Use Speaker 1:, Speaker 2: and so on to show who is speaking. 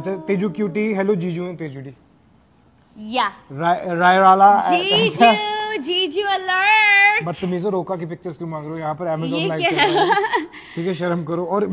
Speaker 1: अच्छा Teju cutie hello जीजू and Teju डी या रायराला जीजू
Speaker 2: जीजू अलर्ट
Speaker 1: बदतमीजो रोका की पिक्चर्स क्यों मांग रहे हो यहाँ पर अमेजोन लाइक ठीक है शर्म करो और